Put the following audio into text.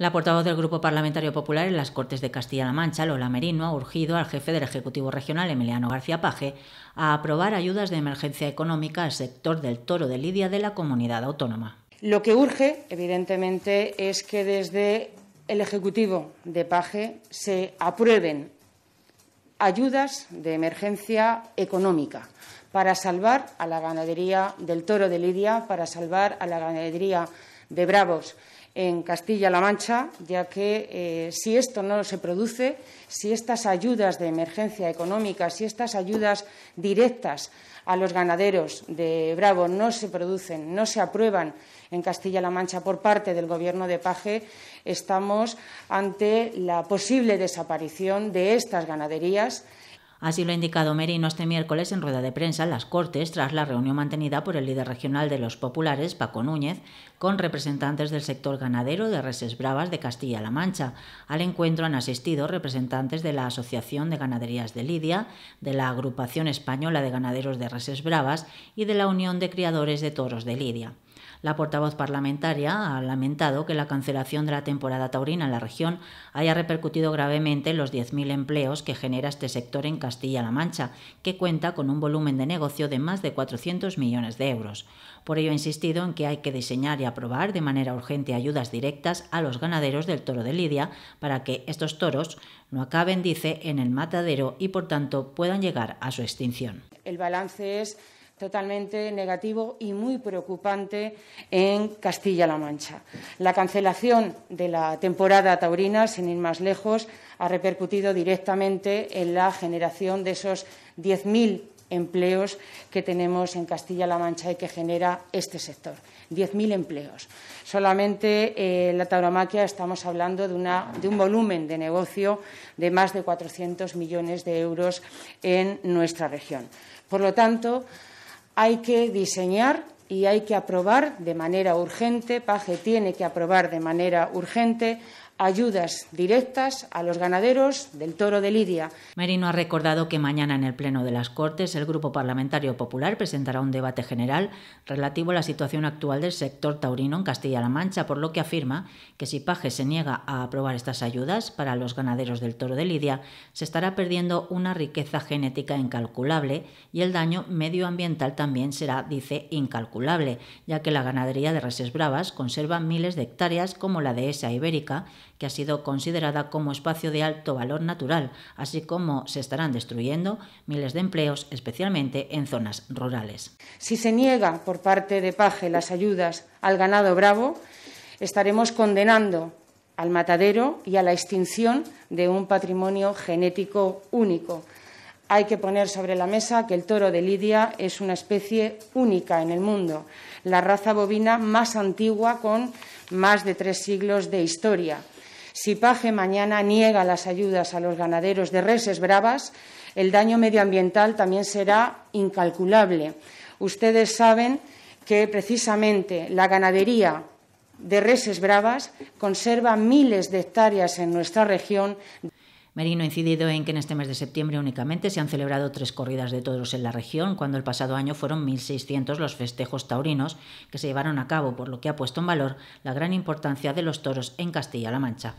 La portavoz del Grupo Parlamentario Popular en las Cortes de Castilla-La Mancha, Lola Merino, ha urgido al jefe del Ejecutivo Regional, Emiliano García Paje, a aprobar ayudas de emergencia económica al sector del toro de Lidia de la comunidad autónoma. Lo que urge, evidentemente, es que desde el Ejecutivo de Paje se aprueben ayudas de emergencia económica para salvar a la ganadería del toro de Lidia, para salvar a la ganadería de Bravos en Castilla-La Mancha, ya que eh, si esto no se produce, si estas ayudas de emergencia económica, si estas ayudas directas a los ganaderos de Bravo no se producen, no se aprueban en Castilla-La Mancha por parte del Gobierno de Paje, estamos ante la posible desaparición de estas ganaderías Así lo ha indicado Merino este miércoles en rueda de prensa en las Cortes tras la reunión mantenida por el líder regional de los populares, Paco Núñez, con representantes del sector ganadero de Reses Bravas de Castilla-La Mancha. Al encuentro han asistido representantes de la Asociación de Ganaderías de Lidia, de la Agrupación Española de Ganaderos de Reses Bravas y de la Unión de Criadores de Toros de Lidia. La portavoz parlamentaria ha lamentado que la cancelación de la temporada taurina en la región haya repercutido gravemente en los 10.000 empleos que genera este sector en Castilla-La Mancha, que cuenta con un volumen de negocio de más de 400 millones de euros. Por ello ha insistido en que hay que diseñar y aprobar de manera urgente ayudas directas a los ganaderos del toro de Lidia para que estos toros no acaben, dice, en el matadero y por tanto puedan llegar a su extinción. El balance es totalmente negativo y muy preocupante en Castilla-La Mancha. La cancelación de la temporada taurina, sin ir más lejos, ha repercutido directamente en la generación de esos 10.000 empleos que tenemos en Castilla-La Mancha y que genera este sector. 10.000 empleos. Solamente en eh, la tauromaquia estamos hablando de, de, un volumen de negocio de más de 400 millones de euros en nuestra región. Por lo tanto, hay que diseñar y hay que aprobar de manera urgente, PAGE tiene que aprobar de manera urgente ayudas directas a los ganaderos del toro de Lidia. Merino ha recordado que mañana en el Pleno de las Cortes el Grupo Parlamentario Popular presentará un debate general relativo a la situación actual del sector taurino en Castilla-La Mancha, por lo que afirma que si Paje se niega a aprobar estas ayudas para los ganaderos del toro de Lidia, se estará perdiendo una riqueza genética incalculable y el daño medioambiental también será, dice, incalculable, ya que la ganadería de Reses Bravas conserva miles de hectáreas como la de Esa ibérica, que ha sido considerada como espacio de alto valor natural, así como se estarán destruyendo miles de empleos, especialmente en zonas rurales. Si se niega por parte de Paje las ayudas al ganado bravo, estaremos condenando al matadero y a la extinción de un patrimonio genético único. Hay que poner sobre la mesa que el toro de Lidia es una especie única en el mundo, la raza bovina más antigua con más de tres siglos de historia. Si Paje mañana niega las ayudas a los ganaderos de reses bravas, el daño medioambiental también será incalculable. Ustedes saben que precisamente la ganadería de reses bravas conserva miles de hectáreas en nuestra región. Merino ha incidido en que en este mes de septiembre únicamente se han celebrado tres corridas de toros en la región, cuando el pasado año fueron 1.600 los festejos taurinos que se llevaron a cabo, por lo que ha puesto en valor la gran importancia de los toros en Castilla-La Mancha.